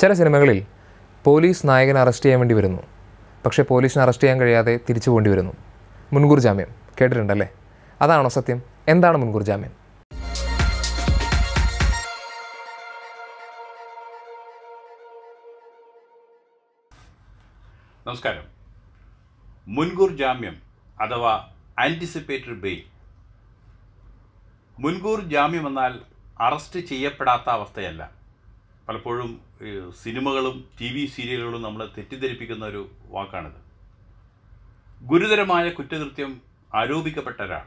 ചില സിനിമകളിൽ പോലീസ് നായകനെ അറസ്റ്റ് ചെയ്യാൻ വേണ്ടി വരുന്നു പക്ഷേ പോലീസിനെ അറസ്റ്റ് ചെയ്യാൻ കഴിയാതെ തിരിച്ചു പോകേണ്ടി വരുന്നു മുൻകൂർ ജാമ്യം കേട്ടിട്ടുണ്ടല്ലേ അതാണോ സത്യം എന്താണ് മുൻകൂർ ജാമ്യം നമസ്കാരം മുൻകൂർ ജാമ്യം അഥവാ ആൻറ്റിസിപ്പേറ്റഡ് ബെയിൽ മുൻകൂർ ജാമ്യം എന്നാൽ അറസ്റ്റ് ചെയ്യപ്പെടാത്ത അവസ്ഥയല്ല പലപ്പോഴും സിനിമകളും ടി വി സീരിയലുകളും നമ്മളെ തെറ്റിദ്ധരിപ്പിക്കുന്ന ഒരു വാക്കാണിത് ഗുരുതരമായ കുറ്റകൃത്യം ആരോപിക്കപ്പെട്ട ഒരാൾ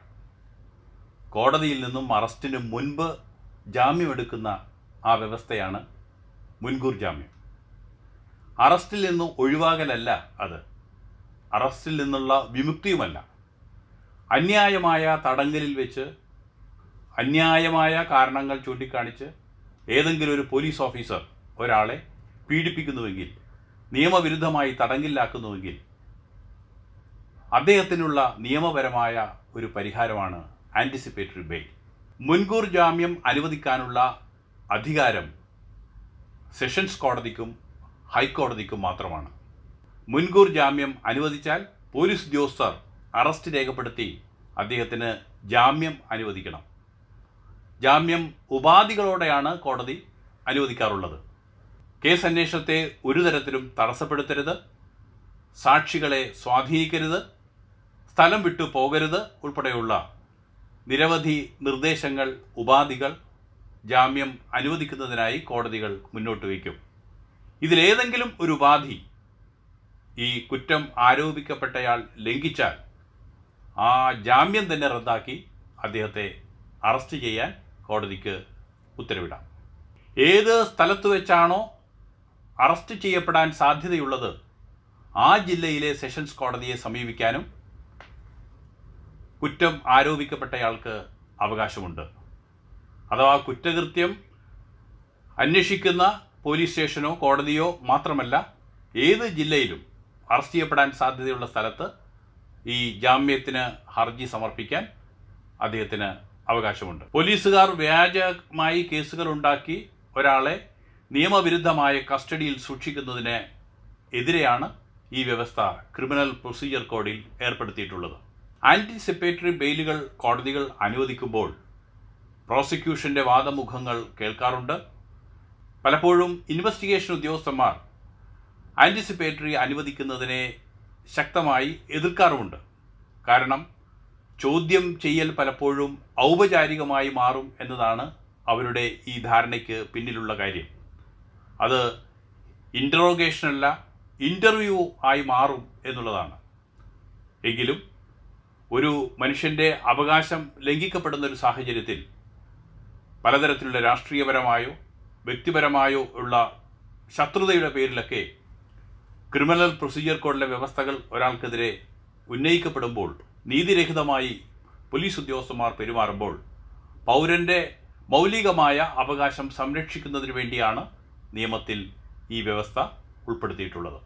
കോടതിയിൽ നിന്നും അറസ്റ്റിന് മുൻപ് ജാമ്യമെടുക്കുന്ന ആ വ്യവസ്ഥയാണ് മുൻകൂർ ജാമ്യം അറസ്റ്റിൽ നിന്നും ഒഴിവാകലല്ല അത് അറസ്റ്റിൽ നിന്നുള്ള വിമുക്തിയുമല്ല അന്യായമായ തടങ്കലിൽ വെച്ച് അന്യായമായ കാരണങ്ങൾ ചൂണ്ടിക്കാണിച്ച് ഏതെങ്കിലും ഒരു പോലീസ് ഓഫീസർ ഒരാളെ പീഡിപ്പിക്കുന്നുവെങ്കിൽ നിയമവിരുദ്ധമായി തടങ്കില്ലാക്കുന്നുവെങ്കിൽ അദ്ദേഹത്തിനുള്ള നിയമപരമായ ഒരു പരിഹാരമാണ് ആൻറ്റിസിപ്പേറ്ററി ബെയിൽ മുൻകൂർ ജാമ്യം അനുവദിക്കാനുള്ള അധികാരം സെഷൻസ് കോടതിക്കും ഹൈക്കോടതിക്കും മാത്രമാണ് മുൻകൂർ ജാമ്യം അനുവദിച്ചാൽ പോലീസ് ഉദ്യോഗസ്ഥർ അറസ്റ്റ് രേഖപ്പെടുത്തി അദ്ദേഹത്തിന് ജാമ്യം അനുവദിക്കണം ജാമ്യം ഉപാധികളോടെയാണ് കോടതി അനുവദിക്കാറുള്ളത് കേസ് അന്വേഷണത്തെ ഒരു തരത്തിലും തടസ്സപ്പെടുത്തരുത് സാക്ഷികളെ സ്വാധീനിക്കരുത് സ്ഥലം വിട്ടു പോകരുത് ഉൾപ്പെടെയുള്ള നിരവധി നിർദ്ദേശങ്ങൾ ഉപാധികൾ ജാമ്യം അനുവദിക്കുന്നതിനായി കോടതികൾ മുന്നോട്ട് വയ്ക്കും ഇതിലേതെങ്കിലും ഒരു ഉപാധി ഈ കുറ്റം ആരോപിക്കപ്പെട്ടയാൾ ലംഘിച്ചാൽ ആ ജാമ്യം തന്നെ റദ്ദാക്കി അദ്ദേഹത്തെ അറസ്റ്റ് ചെയ്യാൻ കോടതിക്ക് ഉത്തരവിടാം ഏത് സ്ഥലത്ത് വെച്ചാണോ അറസ്റ്റ് ചെയ്യപ്പെടാൻ സാധ്യതയുള്ളത് ആ ജില്ലയിലെ സെഷൻസ് കോടതിയെ സമീപിക്കാനും കുറ്റം ആരോപിക്കപ്പെട്ടയാൾക്ക് അവകാശമുണ്ട് അഥവാ കുറ്റകൃത്യം അന്വേഷിക്കുന്ന പോലീസ് സ്റ്റേഷനോ കോടതിയോ മാത്രമല്ല ഏത് ജില്ലയിലും അറസ്റ്റ് ചെയ്യപ്പെടാൻ സാധ്യതയുള്ള സ്ഥലത്ത് ഈ ജാമ്യത്തിന് ഹർജി സമർപ്പിക്കാൻ അദ്ദേഹത്തിന് അവകാശമുണ്ട് പോലീസുകാർ വ്യാജമായി കേസുകൾ ഉണ്ടാക്കി ഒരാളെ നിയമവിരുദ്ധമായ കസ്റ്റഡിയിൽ സൂക്ഷിക്കുന്നതിന് എതിരെയാണ് ഈ വ്യവസ്ഥ ക്രിമിനൽ പ്രൊസീജിയർ കോഡിൽ ഏർപ്പെടുത്തിയിട്ടുള്ളത് ആൻറ്റിസിപ്പേറ്ററി ബെയിലുകൾ കോടതികൾ അനുവദിക്കുമ്പോൾ പ്രോസിക്യൂഷൻ്റെ വാദമുഖങ്ങൾ കേൾക്കാറുണ്ട് പലപ്പോഴും ഇൻവെസ്റ്റിഗേഷൻ ഉദ്യോഗസ്ഥന്മാർ ആൻറ്റിസിപ്പേറ്ററി അനുവദിക്കുന്നതിനെ ശക്തമായി എതിർക്കാറുമുണ്ട് കാരണം ചോദ്യം ചെയ്യൽ പലപ്പോഴും ഔപചാരികമായി മാറും എന്നതാണ് അവരുടെ ഈ ധാരണയ്ക്ക് പിന്നിലുള്ള കാര്യം അത് ഇൻ്ററോഗേഷനല്ല ഇൻ്റർവ്യൂ ആയി മാറും എന്നുള്ളതാണ് എങ്കിലും ഒരു മനുഷ്യൻ്റെ അവകാശം ലംഘിക്കപ്പെടുന്ന ഒരു സാഹചര്യത്തിൽ പലതരത്തിലുള്ള രാഷ്ട്രീയപരമായോ വ്യക്തിപരമായോ ഉള്ള ശത്രുതയുടെ പേരിലൊക്കെ ക്രിമിനൽ പ്രൊസീജിയർ കോഡിലെ വ്യവസ്ഥകൾ ഒരാൾക്കെതിരെ ഉന്നയിക്കപ്പെടുമ്പോൾ നീതിരഹിതമായി പോലീസ് ഉദ്യോഗസ്ഥന്മാർ പെരുമാറുമ്പോൾ പൗരൻ്റെ മൗലികമായ അവകാശം സംരക്ഷിക്കുന്നതിന് വേണ്ടിയാണ് നിയമത്തിൽ ഈ വ്യവസ്ഥ ഉൾപ്പെടുത്തിയിട്ടുള്ളത്